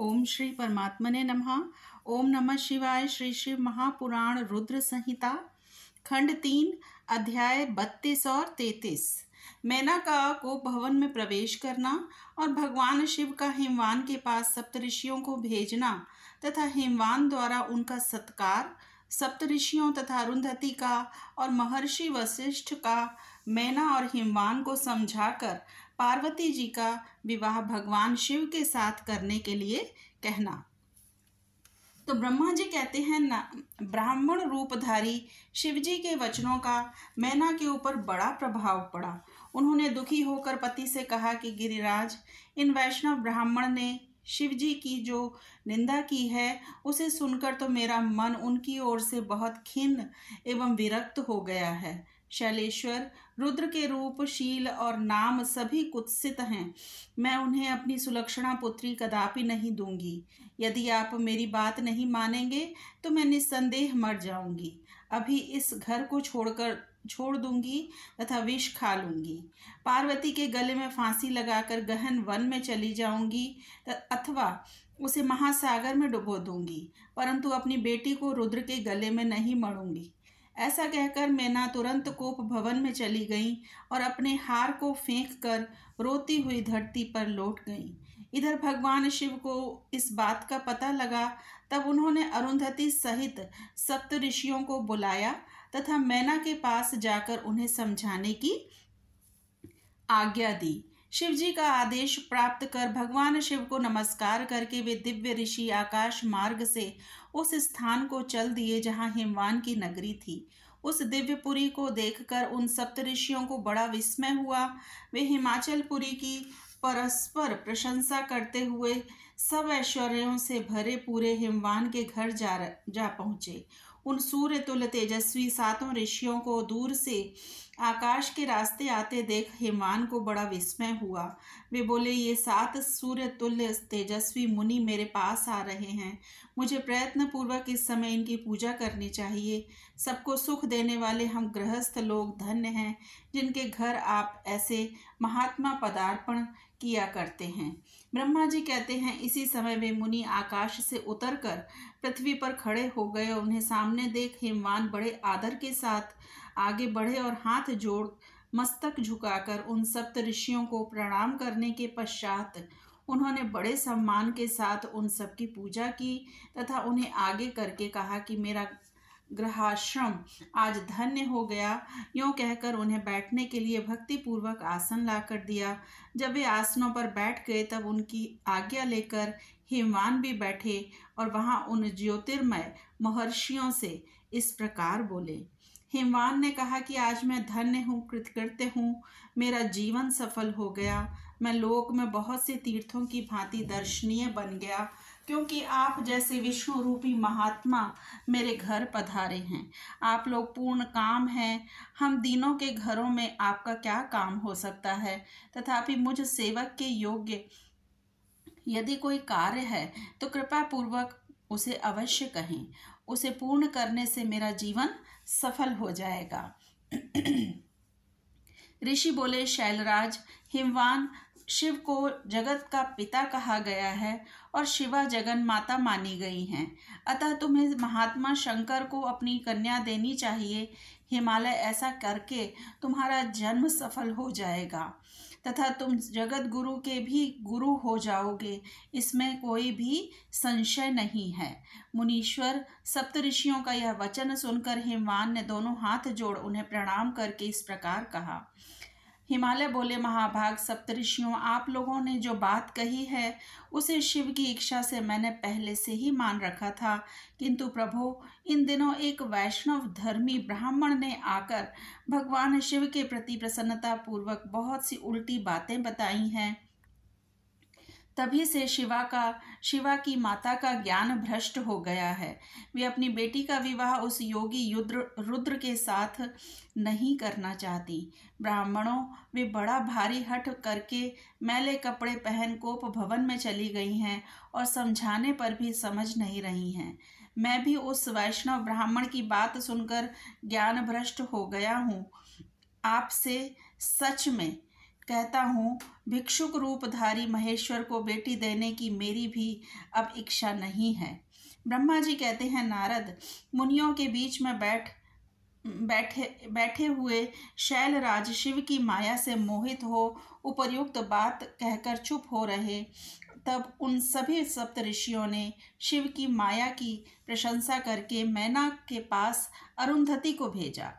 ओम श्री परमात्मने नमः ओम नमः शिवाय श्री शिव महापुराण रुद्र संहिता खंड तीन अध्याय बत्तीस और तैतीस का को भवन में प्रवेश करना और भगवान शिव का हिमवान के पास सप्तऋषियों को भेजना तथा हिमवान द्वारा उनका सत्कार सप्तऋषियों तथा अरुंधति का और महर्षि वशिष्ठ का मैना और हिमवान को समझाकर पार्वती जी का विवाह भगवान शिव के साथ करने के लिए कहना तो ब्रह्मा जी कहते हैं ब्राह्मण रूपधारी शिवजी के वचनों का मैना के ऊपर बड़ा प्रभाव पड़ा उन्होंने दुखी होकर पति से कहा कि गिरिराज इन वैष्णव ब्राह्मण ने शिव जी की जो निंदा की है उसे सुनकर तो मेरा मन उनकी ओर से बहुत खिन्न एवं विरक्त हो गया है शैलेश्वर रुद्र के रूप शील और नाम सभी कुत्सित हैं मैं उन्हें अपनी सुलक्षणा पुत्री कदापि नहीं दूंगी यदि आप मेरी बात नहीं मानेंगे तो मैं निस्संदेह मर जाऊंगी अभी इस घर को छोड़कर छोड़ दूंगी तथा विष खा लूंगी पार्वती के गले में फांसी लगाकर गहन वन में चली जाऊंगी अथवा उसे महासागर में डुबो दूंगी परंतु अपनी बेटी को रुद्र के गले में नहीं मरूंगी ऐसा कहकर मैना तुरंत कोप भवन में चली गई और अपने हार को फेंक कर रोती हुई धरती पर लौट गई इधर भगवान शिव को इस बात का पता लगा तब उन्होंने अरुंधति सहित सप्त ऋषियों को बुलाया तथा मैना के पास जाकर उन्हें समझाने की आज्ञा दी शिव जी का आदेश प्राप्त कर भगवान शिव को नमस्कार करके वे दिव्य ऋषि आकाश मार्ग से उस स्थान को चल दिए जहाँ हिमवान की नगरी थी उस दिव्यपुरी को देखकर उन सप्तऋषियों को बड़ा विस्मय हुआ वे हिमाचलपुरी की परस्पर प्रशंसा करते हुए सब ऐश्वर्यों से भरे पूरे हिमवान के घर जा जा पहुँचे उन सूर्य तुल तेजस्वी सातों ऋषियों को दूर से आकाश के रास्ते आते देख हेमान को बड़ा विस्मय हुआ वे बोले ये सात सूर्य तुल्य तेजस्वी मुनि मेरे पास आ रहे हैं मुझे प्रयत्न पूर्वक इस समय इनकी पूजा करनी चाहिए सबको सुख देने वाले हम गृहस्थ लोग धन्य हैं जिनके घर आप ऐसे महात्मा पदार्पण किया करते हैं ब्रह्मा जी कहते हैं इसी समय वे मुनि आकाश से उतरकर पृथ्वी पर खड़े हो गए और उन्हें सामने देख हिमवान बड़े आदर के साथ आगे बढ़े और हाथ जोड़ मस्तक झुकाकर उन सप्त ऋषियों को प्रणाम करने के पश्चात उन्होंने बड़े सम्मान के साथ उन सबकी पूजा की तथा उन्हें आगे करके कहा कि मेरा ग्रहाश्रम आज धन्य हो गया यूँ कहकर उन्हें बैठने के लिए भक्तिपूर्वक आसन ला कर दिया जब वे आसनों पर बैठ गए तब उनकी आज्ञा लेकर हिमान भी बैठे और वहाँ उन ज्योतिर्मय महर्षियों से इस प्रकार बोले हिमवान ने कहा कि आज मैं धन्य हूँ कृतकृत्य हूँ मेरा जीवन सफल हो गया मैं लोक में बहुत से तीर्थों की भांति दर्शनीय बन गया क्योंकि आप जैसे विष्णु रूपी महात्मा मेरे घर पधारे हैं आप लोग पूर्ण काम हैं हम दिनों के घरों में आपका क्या काम हो सकता है तथापि मुझ सेवक के योग्य यदि कोई कार्य है तो कृपा पूर्वक उसे अवश्य कहें उसे पूर्ण करने से मेरा जीवन सफल हो जाएगा ऋषि बोले शैलराज हिमवान शिव को जगत का पिता कहा गया है और शिवा जगन माता मानी गई हैं अतः तुम्हें महात्मा शंकर को अपनी कन्या देनी चाहिए हिमालय ऐसा करके तुम्हारा जन्म सफल हो जाएगा तथा तुम जगत गुरु के भी गुरु हो जाओगे इसमें कोई भी संशय नहीं है मुनीश्वर सप्तऋषियों का यह वचन सुनकर हेमान ने दोनों हाथ जोड़ उन्हें प्रणाम करके इस प्रकार कहा हिमालय बोले महाभाग सप्तऋषियों आप लोगों ने जो बात कही है उसे शिव की इच्छा से मैंने पहले से ही मान रखा था किंतु प्रभु इन दिनों एक वैष्णव धर्मी ब्राह्मण ने आकर भगवान शिव के प्रति प्रसन्नता पूर्वक बहुत सी उल्टी बातें बताई हैं तभी से शिवा का शिवा की माता का ज्ञान भ्रष्ट हो गया है वे अपनी बेटी का विवाह उस योगी युद्र रुद्र के साथ नहीं करना चाहती ब्राह्मणों वे बड़ा भारी हट करके मैले कपड़े पहन कोप भवन में चली गई हैं और समझाने पर भी समझ नहीं रही हैं मैं भी उस वैष्णव ब्राह्मण की बात सुनकर ज्ञान भ्रष्ट हो गया हूँ आपसे सच में कहता हूँ भिक्षुक रूपधारी महेश्वर को बेटी देने की मेरी भी अब इच्छा नहीं है ब्रह्मा जी कहते हैं नारद मुनियों के बीच में बैठ बैठे बैठे हुए शैलराज शिव की माया से मोहित हो उपर्युक्त बात कहकर चुप हो रहे तब उन सभी सप्त ऋषियों ने शिव की माया की प्रशंसा करके मैना के पास अरुंधति को भेजा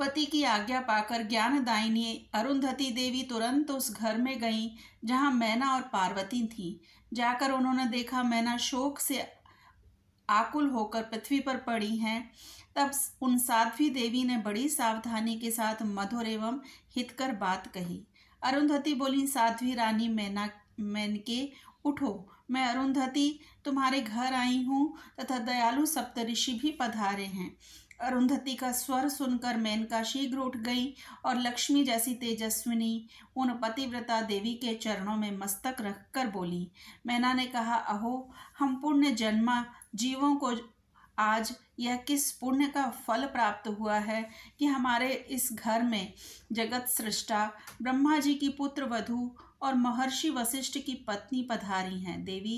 पति की आज्ञा पाकर ज्ञानदायिनी अरुंधति देवी तुरंत उस घर में गईं जहां मैना और पार्वती थीं जाकर उन्होंने देखा मैना शोक से आकुल होकर पृथ्वी पर पड़ी हैं तब उन साध्वी देवी ने बड़ी सावधानी के साथ मधुर एवं हितकर बात कही अरुंधति बोली साध्वी रानी मैना मैन के उठो मैं अरुंधति तुम्हारे घर आई हूँ तथा दयालु सप्तऋषि भी पधारे हैं अरुंधति का स्वर सुनकर मेनका शीघ्र उठ गई और लक्ष्मी जैसी तेजस्विनी उन पतिव्रता देवी के चरणों में मस्तक रखकर बोली मैना ने कहा अहो हम पुण्य जन्मा जीवों को आज यह किस पुण्य का फल प्राप्त हुआ है कि हमारे इस घर में जगत सृष्टा ब्रह्मा जी की पुत्र वधु और महर्षि वशिष्ठ की पत्नी पधारी हैं देवी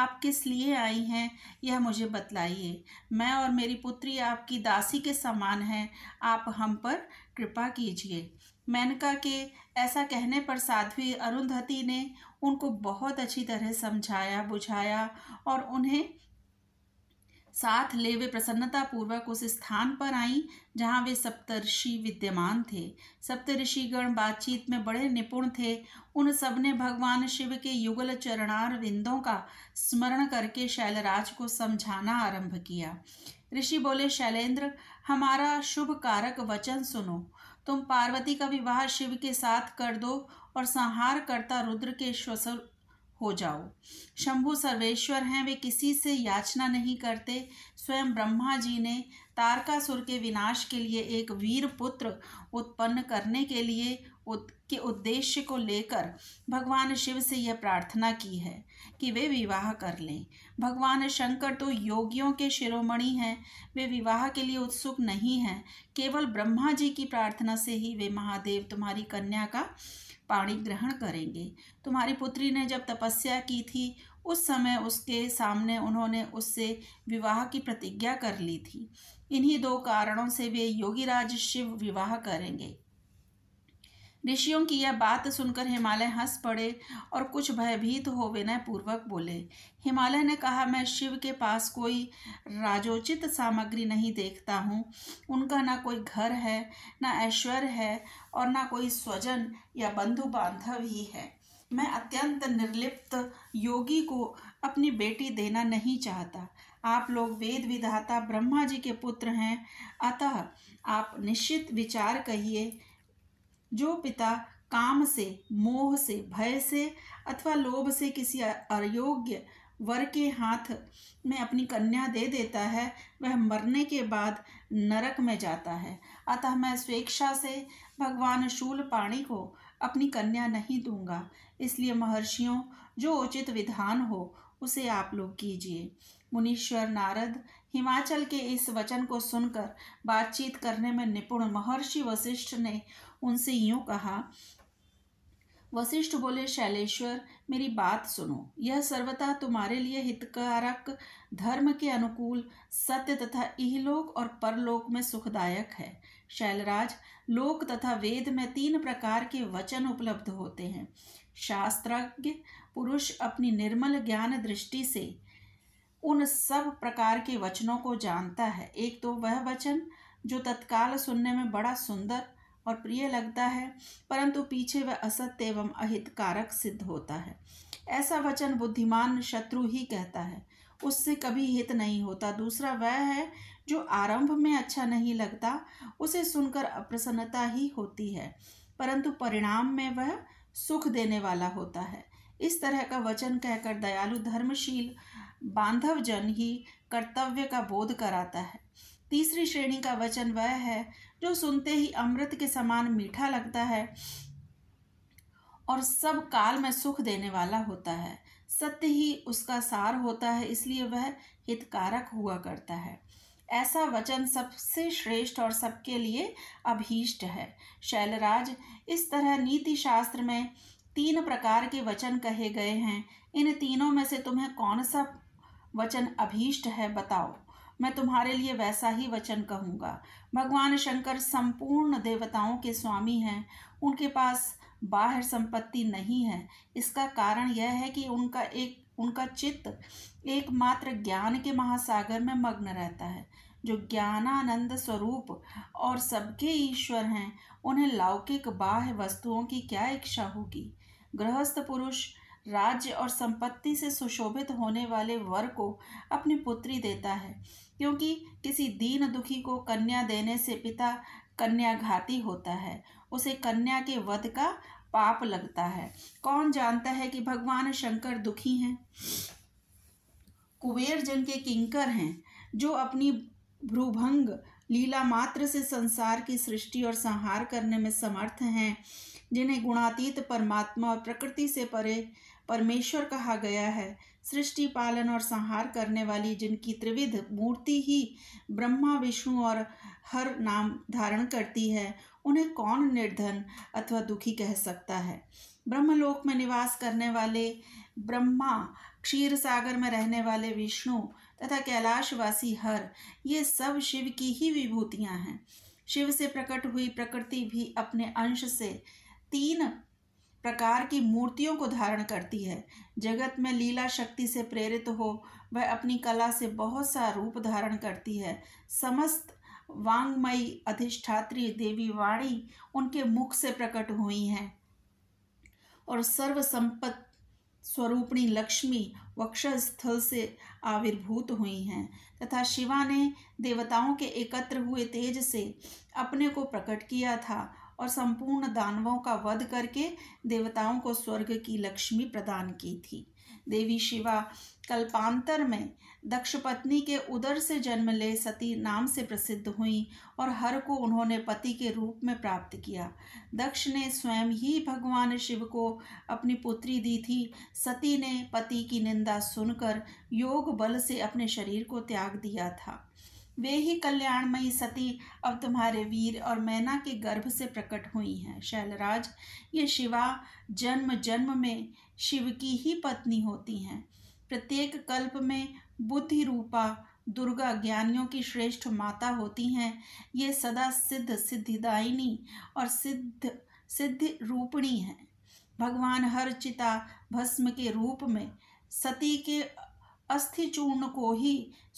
आप किस लिए आई हैं यह मुझे बतलाइए मैं और मेरी पुत्री आपकी दासी के समान हैं आप हम पर कृपा कीजिए मेनका के ऐसा कहने पर साध्वी अरुंधति ने उनको बहुत अच्छी तरह समझाया बुझाया और उन्हें साथ ले वे प्रसन्नतापूर्वक उस स्थान पर आई जहाँ वे सप्तर्षि विद्यमान थे सप्तऋषिगण बातचीत में बड़े निपुण थे उन सब ने भगवान शिव के युगल चरणार विंदों का स्मरण करके शैलराज को समझाना आरंभ किया ऋषि बोले शैलेंद्र हमारा शुभ कारक वचन सुनो तुम पार्वती का विवाह शिव के साथ कर दो और संहार करता रुद्र के हो जाओ शंभु सर्वेश्वर हैं वे किसी से याचना नहीं करते स्वयं ब्रह्मा जी ने तारकासुर के विनाश के लिए एक वीर पुत्र उत्पन्न करने के लिए के उद्देश्य को लेकर भगवान शिव से यह प्रार्थना की है कि वे विवाह कर लें भगवान शंकर तो योगियों के शिरोमणि हैं वे विवाह के लिए उत्सुक नहीं हैं केवल ब्रह्मा जी की प्रार्थना से ही वे महादेव तुम्हारी कन्या का पाणी ग्रहण करेंगे तुम्हारी पुत्री ने जब तपस्या की थी उस समय उसके सामने उन्होंने उससे विवाह की प्रतिज्ञा कर ली थी इन्हीं दो कारणों से वे योगीराज शिव विवाह करेंगे ऋषियों की यह बात सुनकर हिमालय हंस पड़े और कुछ भयभीत हो विनय पूर्वक बोले हिमालय ने कहा मैं शिव के पास कोई राजोचित सामग्री नहीं देखता हूँ उनका ना कोई घर है ना ऐश्वर्य है और ना कोई स्वजन या बंधु बांधव ही है मैं अत्यंत निर्लिप्त योगी को अपनी बेटी देना नहीं चाहता आप लोग वेद विधाता ब्रह्मा जी के पुत्र हैं अतः आप निश्चित विचार कहिए जो पिता काम से मोह से भय से अथवा लोभ से किसी अयोग्य वर के हाथ में अपनी कन्या दे देता है वह मरने के बाद नरक में जाता है अतः मैं स्वेच्छा से भगवान शूल पाणी को अपनी कन्या नहीं दूंगा इसलिए महर्षियों जो उचित विधान हो उसे आप लोग कीजिए मुनीश्वर नारद हिमाचल के इस वचन को सुनकर बातचीत करने में निपुण महर्षि वशिष्ठ ने उनसे यूं कहा वशिष्ठ बोले शैलेश्वर मेरी बात सुनो यह सर्वथा तुम्हारे लिए हितकारक धर्म के अनुकूल सत्य तथा इहलोक और परलोक में सुखदायक है शैलराज लोक तथा वेद में तीन प्रकार के वचन उपलब्ध होते हैं शास्त्रज्ञ पुरुष अपनी निर्मल ज्ञान दृष्टि से उन सब प्रकार के वचनों को जानता है एक तो वह वचन जो तत्काल सुनने में बड़ा सुंदर और प्रिय लगता है परंतु पीछे वह असत्य एवं अहितकारक सिद्ध होता है ऐसा वचन बुद्धिमान शत्रु ही कहता है उससे कभी हित नहीं होता दूसरा वह है जो आरंभ में अच्छा नहीं लगता उसे सुनकर अप्रसन्नता ही होती है परंतु परिणाम में वह सुख देने वाला होता है इस तरह का वचन कहकर दयालु धर्मशील बांधव जन ही कर्तव्य का बोध कराता है तीसरी श्रेणी का वचन वह है जो तो सुनते ही अमृत के समान मीठा लगता है और सब काल में सुख देने वाला होता है सत्य ही उसका सार होता है इसलिए वह हितकारक हुआ करता है ऐसा वचन सबसे श्रेष्ठ और सबके लिए अभीष्ट है शैलराज इस तरह नीति शास्त्र में तीन प्रकार के वचन कहे गए हैं इन तीनों में से तुम्हें कौन सा वचन अभीष्ट है बताओ मैं तुम्हारे लिए वैसा ही वचन कहूँगा भगवान शंकर संपूर्ण देवताओं के स्वामी हैं उनके पास बाहर संपत्ति नहीं है इसका कारण यह है कि उनका एक उनका चित्त एकमात्र ज्ञान के महासागर में मग्न रहता है जो ज्ञानानंद स्वरूप और सबके ईश्वर हैं उन्हें लौकिक बाह्य वस्तुओं की क्या इच्छा होगी गृहस्थ पुरुष राज्य और संपत्ति से सुशोभित होने वाले वर को अपनी पुत्री देता है क्योंकि किसी दीन दुखी को कन्या देने से पिता कन्याघाती होता है उसे कन्या के वध का पाप लगता है कौन जानता है कि भगवान शंकर दुखी हैं कुबेर जन के किंकर हैं जो अपनी भ्रूभंग लीला मात्र से संसार की सृष्टि और संहार करने में समर्थ हैं जिन्हें गुणातीत परमात्मा और प्रकृति से परे परमेश्वर कहा गया है सृष्टि पालन और संहार करने वाली जिनकी त्रिविध मूर्ति ही ब्रह्मा विष्णु और हर नाम धारण करती है उन्हें कौन निर्धन अथवा दुखी कह सकता है ब्रह्मलोक में निवास करने वाले ब्रह्मा क्षीर सागर में रहने वाले विष्णु तथा कैलाशवासी हर ये सब शिव की ही विभूतियाँ हैं शिव से प्रकट हुई प्रकृति भी अपने अंश से तीन प्रकार की मूर्तियों को धारण करती है जगत में लीला शक्ति से प्रेरित हो वह अपनी कला से बहुत सा रूप धारण करती है समस्त वांगमयी अधिष्ठात्री देवी वाणी उनके मुख से प्रकट हुई हैं और सर्व संपत्ति स्वरूपणी लक्ष्मी वक्षस्थल से आविर्भूत हुई हैं तथा शिवा ने देवताओं के एकत्र हुए तेज से अपने को प्रकट किया था और संपूर्ण दानवों का वध करके देवताओं को स्वर्ग की लक्ष्मी प्रदान की थी देवी शिवा कल्पांतर में दक्ष पत्नी के उदर से जन्म ले सती नाम से प्रसिद्ध हुई और हर को उन्होंने पति के रूप में प्राप्त किया दक्ष ने स्वयं ही भगवान शिव को अपनी पुत्री दी थी सती ने पति की निंदा सुनकर योग बल से अपने शरीर को त्याग दिया था वे ही कल्याणमयी सती अब तुम्हारे वीर और मैना के गर्भ से प्रकट हुई हैं शैलराज ये शिवा जन्म जन्म में शिव की ही पत्नी होती हैं प्रत्येक कल्प में बुद्धि रूपा दुर्गा ज्ञानियों की श्रेष्ठ माता होती हैं ये सदा सिद्ध सिद्धिदायिनी और सिद्ध सिद्ध रूपणी हैं भगवान हर चिता भस्म के रूप में सती के अस्थि चूर्ण को ही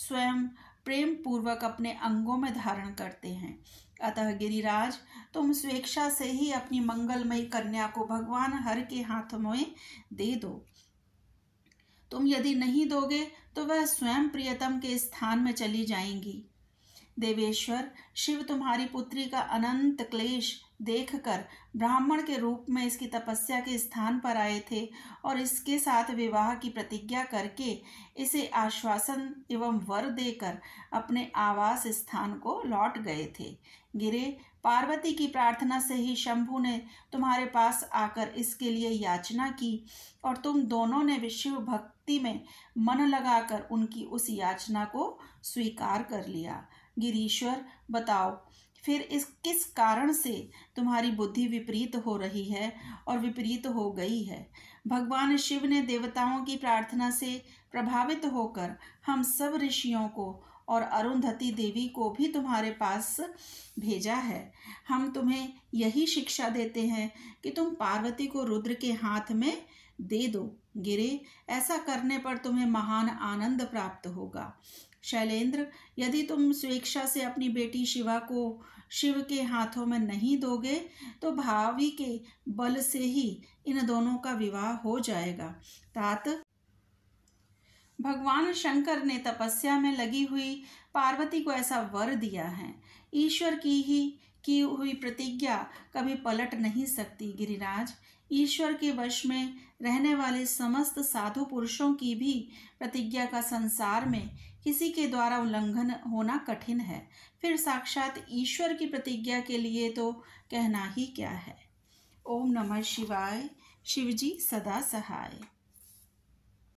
स्वयं प्रेम पूर्वक अपने अंगों में धारण करते हैं अतः गिरिराज तुम स्वेच्छा से ही अपनी मंगलमयी कन्या को भगवान हर के हाथ में दे दो तुम यदि नहीं दोगे तो वह स्वयं प्रियतम के स्थान में चली जाएंगी देवेश्वर शिव तुम्हारी पुत्री का अनंत क्लेश देखकर ब्राह्मण के रूप में इसकी तपस्या के स्थान पर आए थे और इसके साथ विवाह की प्रतिज्ञा करके इसे आश्वासन एवं वर देकर अपने आवास स्थान को लौट गए थे गिरे पार्वती की प्रार्थना से ही शंभु ने तुम्हारे पास आकर इसके लिए याचना की और तुम दोनों ने शिव भक्ति में मन लगाकर उनकी उस याचना को स्वीकार कर लिया गिरीश्वर बताओ फिर इस किस कारण से तुम्हारी बुद्धि विपरीत हो रही है और विपरीत हो गई है भगवान शिव ने देवताओं की प्रार्थना से प्रभावित होकर हम सब ऋषियों को और अरुंधति देवी को भी तुम्हारे पास भेजा है हम तुम्हें यही शिक्षा देते हैं कि तुम पार्वती को रुद्र के हाथ में दे दो गिरे ऐसा करने पर तुम्हें महान आनंद प्राप्त होगा शैलेंद्र यदि तुम स्वेच्छा से अपनी बेटी शिवा को शिव के हाथों में नहीं दोगे तो भावी के बल से ही इन दोनों का विवाह हो जाएगा तात भगवान शंकर ने तपस्या में लगी हुई पार्वती को ऐसा वर दिया है ईश्वर की ही की हुई प्रतिज्ञा कभी पलट नहीं सकती गिरिराज ईश्वर के वश में रहने वाले समस्त साधु पुरुषों की भी प्रतिज्ञा का संसार में किसी के द्वारा उल्लंघन होना कठिन है फिर साक्षात ईश्वर की प्रतिज्ञा के लिए तो कहना ही क्या है ओम नमः शिवाय शिवजी सदा सहाय